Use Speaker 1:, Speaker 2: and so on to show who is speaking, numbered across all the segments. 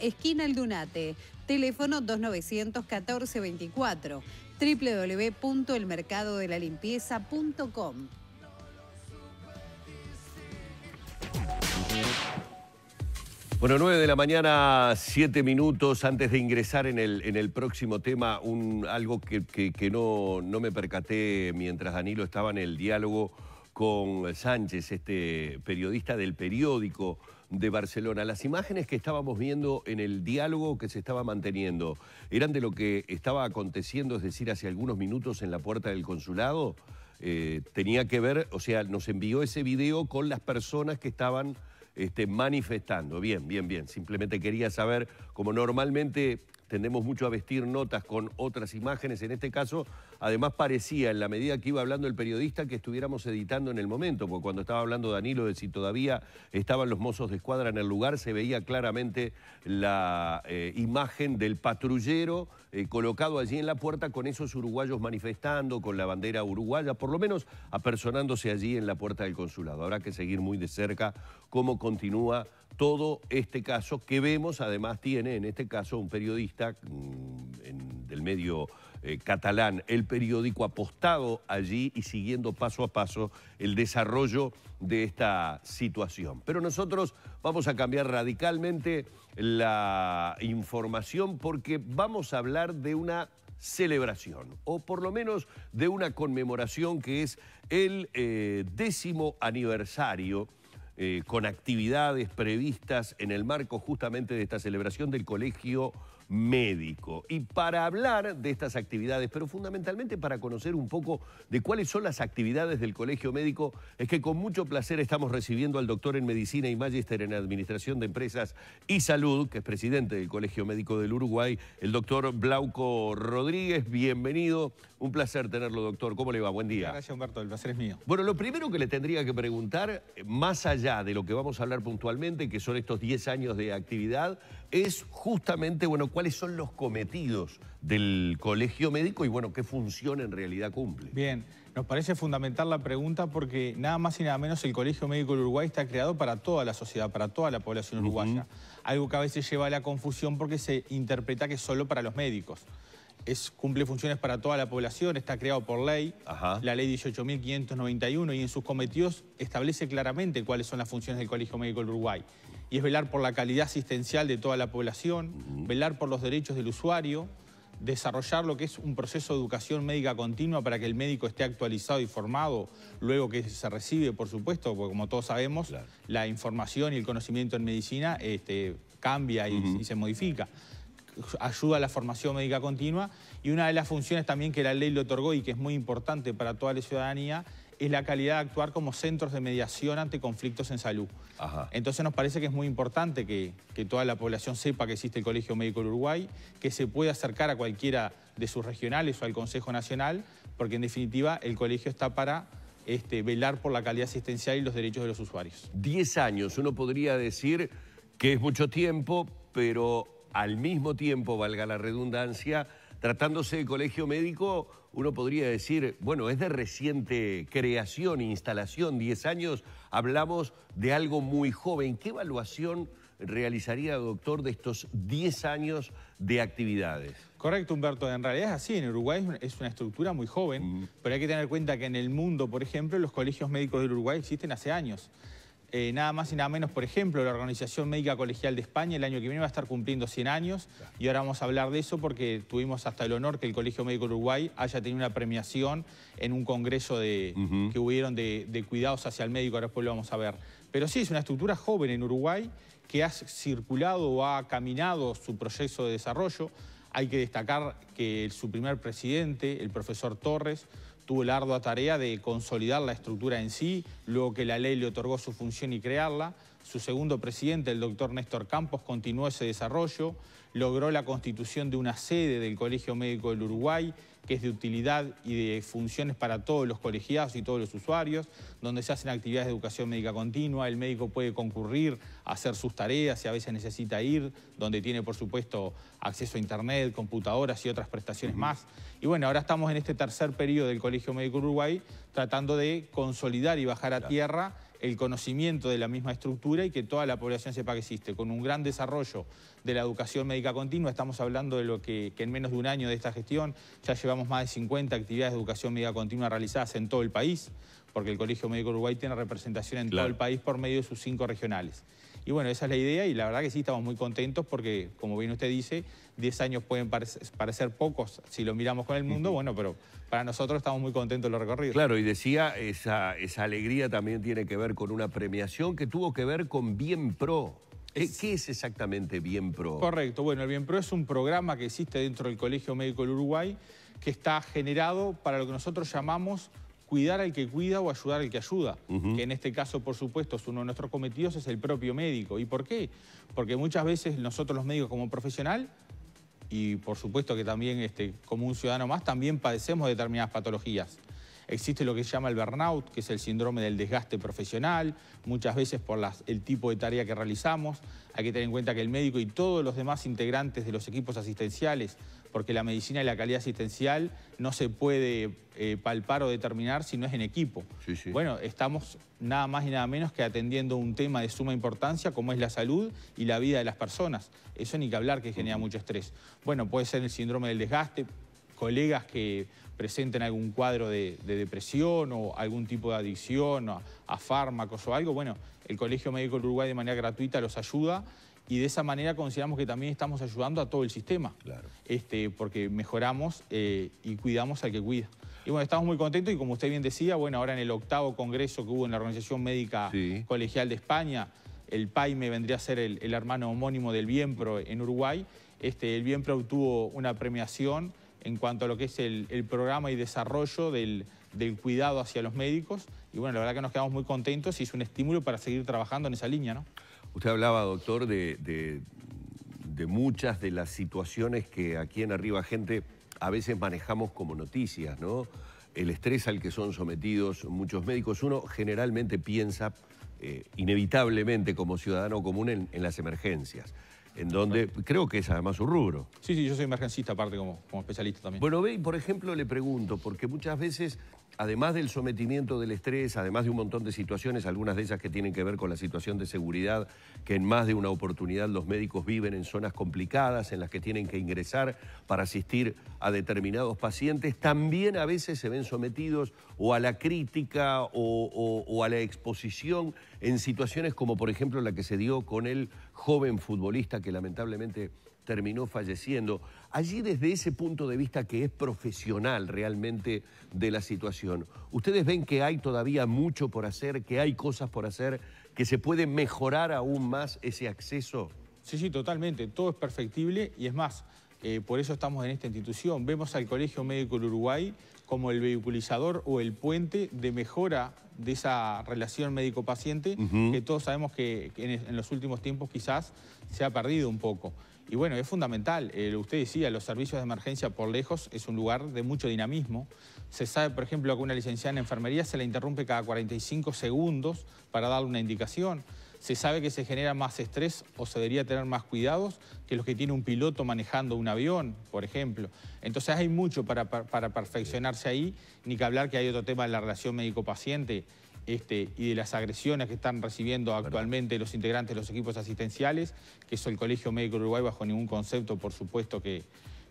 Speaker 1: esquina El Dunate. Teléfono 2914-24, www.elmercadodelalimpieza.com. Bueno, 9 de la mañana, 7 minutos antes de ingresar en el, en el próximo tema, un, algo que, no, no, me percaté mientras Danilo estaba en el diálogo con Sánchez, este periodista del periódico de Barcelona. Las imágenes que estábamos viendo en el diálogo que se estaba manteniendo, ¿eran de lo que estaba aconteciendo, es decir, hace algunos minutos en la puerta del consulado? Eh, tenía que ver, o sea, nos envió ese video con las personas que estaban este, manifestando. Bien, bien, bien. Simplemente quería saber, como normalmente tendemos mucho a vestir notas con otras imágenes. En este caso, además parecía, en la medida que iba hablando el periodista, que estuviéramos editando en el momento, porque cuando estaba hablando Danilo de si todavía estaban los mozos de escuadra en el lugar, se veía claramente la eh, imagen del patrullero eh, colocado allí en la puerta con esos uruguayos manifestando, con la bandera uruguaya, por lo menos apersonándose allí en la puerta del consulado. Habrá que seguir muy de cerca cómo continúa todo este caso que vemos, además tiene en este caso un periodista Mm, del medio eh, catalán, el periódico, apostado allí y siguiendo paso a paso el desarrollo de esta situación. Pero nosotros vamos a cambiar radicalmente la información porque vamos a hablar de una celebración, o por lo menos de una conmemoración que es el eh, décimo aniversario eh, con actividades previstas en el marco justamente de esta celebración del Colegio médico. Y para hablar de estas actividades, pero fundamentalmente para conocer un poco de cuáles son las actividades del Colegio Médico, es que con mucho placer estamos recibiendo al doctor en Medicina y Magister en Administración de Empresas y Salud, que es presidente del Colegio Médico del Uruguay, el doctor Blauco Rodríguez. Bienvenido. Un placer tenerlo, doctor. ¿Cómo le va? Buen día. Gracias, Humberto. El placer es mío. Bueno, lo primero que le tendría que preguntar, más allá de lo que vamos a hablar puntualmente, que son estos 10 años de actividad, es justamente, bueno, cuáles son los cometidos del colegio médico y, bueno, qué función en realidad cumple. Bien, nos parece fundamental la pregunta porque nada más y nada menos el
Speaker 2: Colegio Médico del Uruguay está creado para toda la sociedad, para toda la población uruguaya. Algo que a veces lleva a la confusión porque se interpreta que es solo para los médicos. Es, cumple funciones para toda la población, está creado por ley, la ley 18.591, y en sus cometidos establece claramente cuáles son las funciones del Colegio Médico del Uruguay y es velar por la calidad asistencial de toda la población, velar por los derechos del usuario, desarrollar lo que es un proceso de educación médica continua para que el médico esté actualizado y formado luego que se recibe, por supuesto, porque como todos sabemos, la información y el conocimiento en medicina este, cambia y, y, se modifica. Ayuda a la formación médica continua y una de las funciones también que la ley le otorgó y que es muy importante para toda la ciudadanía es la calidad de actuar como centros de mediación ante conflictos en salud. Entonces nos parece que es muy importante que, toda la población sepa que existe el Colegio Médico del Uruguay, que se puede acercar a cualquiera de sus regionales o al Consejo Nacional, porque en definitiva el colegio está para este, velar por la calidad asistencial y los
Speaker 1: derechos de los usuarios. Diez años, uno podría decir que es mucho tiempo, pero al mismo tiempo, valga la redundancia, tratándose de colegio médico, uno podría decir, bueno, es de reciente creación, instalación, 10 años, hablamos de algo muy joven. ¿Qué evaluación realizaría, doctor, de estos 10 años de actividades? Correcto, Humberto. En realidad es así. En Uruguay es una
Speaker 2: estructura muy joven, mm. pero hay que tener en cuenta que en el mundo, por ejemplo, los colegios médicos del Uruguay existen hace años. Eh, nada más y nada menos, por ejemplo, la Organización Médica Colegial de España el año que viene va a estar cumpliendo 100 años y ahora vamos a hablar de eso porque tuvimos hasta el honor que el Colegio Médico Uruguay haya tenido una premiación en un congreso que hubieron de, cuidados hacia el médico, ahora después lo vamos a ver. Pero sí, es una estructura joven en Uruguay que ha circulado o ha caminado su proyecto de desarrollo. Hay que destacar que su primer presidente, el profesor Torres, tuvo la ardua tarea de consolidar la estructura en sí, luego que la ley le otorgó su función y crearla, su segundo presidente, el doctor Néstor Campos, continuó ese desarrollo, logró la constitución de una sede del Colegio Médico del Uruguay, que es de utilidad y de funciones para todos los colegiados y todos los usuarios, donde se hacen actividades de educación médica continua, el médico puede concurrir hacer sus tareas si a veces necesita ir, donde tiene por supuesto acceso a internet, computadoras y otras prestaciones más. Y bueno, ahora estamos en este tercer periodo del Colegio Médico Uruguay tratando de consolidar y bajar a tierra el conocimiento de la misma estructura y que toda la población sepa que existe. Con un gran desarrollo de la educación médica continua, estamos hablando de lo que, en menos de un año de esta gestión ya llevamos más de 50 actividades de educación médica continua realizadas en todo el país, porque el Colegio Médico Uruguay tiene representación en todo el país por medio de sus cinco regionales. Y bueno, esa es la idea y la verdad que sí estamos muy contentos porque, como bien usted dice, 10 años pueden parecer, pocos si lo miramos con el mundo, bueno, pero
Speaker 1: para nosotros estamos muy contentos de lo recorrido. Claro, y decía, esa, alegría también tiene que ver con una premiación que tuvo que ver con Bien Pro. ¿Qué es exactamente Bien Pro? Correcto, bueno, el Bien Pro es un programa que existe dentro del Colegio Médico del Uruguay que está
Speaker 2: generado para lo que nosotros llamamos cuidar al que cuida o ayudar al que ayuda, que en este caso, por supuesto, es uno de nuestros cometidos, es el propio médico. ¿Y por qué? Porque muchas veces nosotros los médicos como profesional, y por supuesto que también este, como un ciudadano más, también padecemos determinadas patologías. Existe lo que se llama el burnout, que es el síndrome del desgaste profesional, muchas veces por el tipo de tarea que realizamos. Hay que tener en cuenta que el médico y todos los demás integrantes de los equipos asistenciales, porque la medicina y la calidad asistencial no se puede eh, palpar o determinar si no es en equipo. Bueno, estamos nada más y nada menos que atendiendo un tema de suma importancia como es la salud y la vida de las personas. Eso ni que hablar que genera mucho estrés. Bueno, puede ser el síndrome del desgaste, colegas que presenten algún cuadro de, depresión o algún tipo de adicción a, a fármacos o algo, bueno, el Colegio Médico Uruguay de manera gratuita los ayuda y de esa manera consideramos que también estamos ayudando a todo el sistema. Claro. Este, porque mejoramos eh, y cuidamos al que cuida. Y bueno, estamos muy contentos y como usted bien decía, bueno, ahora en el octavo congreso que hubo en la Organización Médica Colegial de España, el PAIME vendría a ser el, hermano homónimo del Bienpro en Uruguay. Este, el Bienpro obtuvo una premiación en cuanto a lo que es el, programa y desarrollo del, del, cuidado hacia los médicos. Y bueno, la verdad que nos quedamos muy contentos y es un
Speaker 1: estímulo para seguir trabajando en esa línea, ¿no? Usted hablaba, doctor, de, muchas de las situaciones que aquí en Arriba Gente a veces manejamos como noticias, ¿no? El estrés al que son sometidos muchos médicos. Uno generalmente piensa eh, inevitablemente como ciudadano común en las emergencias en donde creo que es además un rubro. Sí, sí, yo soy emergencista aparte como, especialista también. Bueno, ve, por ejemplo le pregunto, porque muchas veces, además del sometimiento del estrés, además de un montón de situaciones, algunas de ellas que tienen que ver con la situación de seguridad, que en más de una oportunidad los médicos viven en zonas complicadas, en las que tienen que ingresar para asistir a determinados pacientes, también a veces se ven sometidos o a la crítica o a la exposición en situaciones como por ejemplo la que se dio con el joven futbolista que lamentablemente terminó falleciendo. Allí desde ese punto de vista que es profesional realmente de la situación, ¿ustedes ven que hay todavía mucho por hacer, que hay cosas por hacer, que se puede mejorar aún más ese acceso? Sí, sí, totalmente. Todo
Speaker 2: es perfectible y es más, eh, por eso estamos en esta institución. Vemos al Colegio Médico del Uruguay como el vehiculizador o el puente de mejora de esa relación médico-paciente que todos sabemos que en, los últimos tiempos quizás se ha perdido un poco. Y bueno, es fundamental, eh, usted decía, los servicios de emergencia por lejos es un lugar de mucho dinamismo. Se sabe, por ejemplo, que una licenciada en enfermería se la interrumpe cada 45 segundos para dar una indicación se sabe que se genera más estrés o se debería tener más cuidados que los que tiene un piloto manejando un avión, por ejemplo. Entonces hay mucho para, perfeccionarse ahí, ni que hablar que hay otro tema de la relación médico-paciente este, y de las agresiones que están recibiendo actualmente los integrantes de los equipos asistenciales, que eso el Colegio Médico Uruguay bajo ningún concepto, por supuesto, que,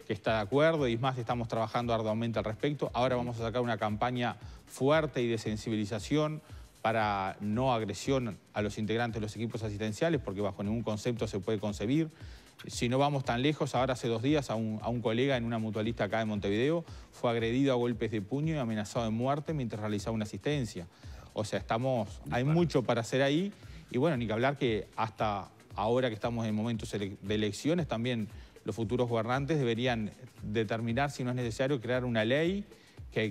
Speaker 2: que está de acuerdo y más, estamos trabajando arduamente al respecto. Ahora vamos a sacar una campaña fuerte y de sensibilización para no agresión a los integrantes de los equipos asistenciales, porque bajo ningún concepto se puede concebir. Si no vamos tan lejos, ahora hace dos días a un, colega en una mutualista acá en Montevideo fue agredido a golpes de puño y amenazado de muerte mientras realizaba una asistencia. O sea, estamos, hay mucho para hacer ahí y bueno, ni que hablar que hasta ahora que estamos en momentos de elecciones también los futuros gobernantes deberían determinar si no es necesario crear una ley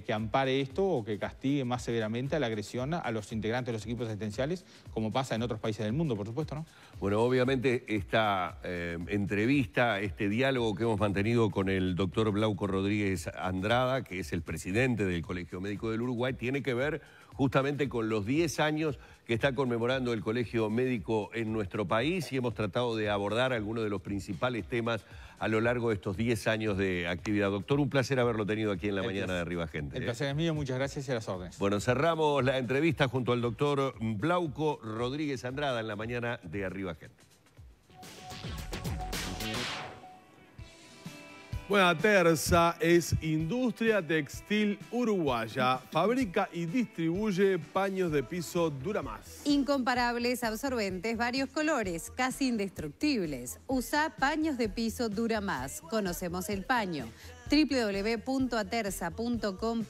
Speaker 2: que, ampare esto o que castigue más severamente a la agresión a los integrantes de los equipos asistenciales, como pasa en otros países del mundo, por supuesto, ¿no?
Speaker 1: Bueno, obviamente esta eh, entrevista, este diálogo que hemos mantenido con el doctor Blauco Rodríguez Andrada, que es el presidente del Colegio Médico del Uruguay, tiene que ver justamente con los 10 años que está conmemorando el Colegio Médico en nuestro país y hemos tratado de abordar algunos de los principales temas a lo largo de estos 10 años de actividad. Doctor, un placer haberlo tenido aquí en la mañana de Arriba Gente. El ¿eh?
Speaker 2: placer es mío, muchas gracias y a las órdenes.
Speaker 1: Bueno, cerramos la entrevista junto al doctor Blauco Rodríguez Andrada en la mañana de Arriba Gente.
Speaker 2: Bueno, Aterza es industria textil uruguaya. Fabrica y distribuye paños de piso Duramás.
Speaker 1: Incomparables, absorbentes, varios colores, casi indestructibles. Usa paños de piso Duramás. Conocemos el paño www.aterza.com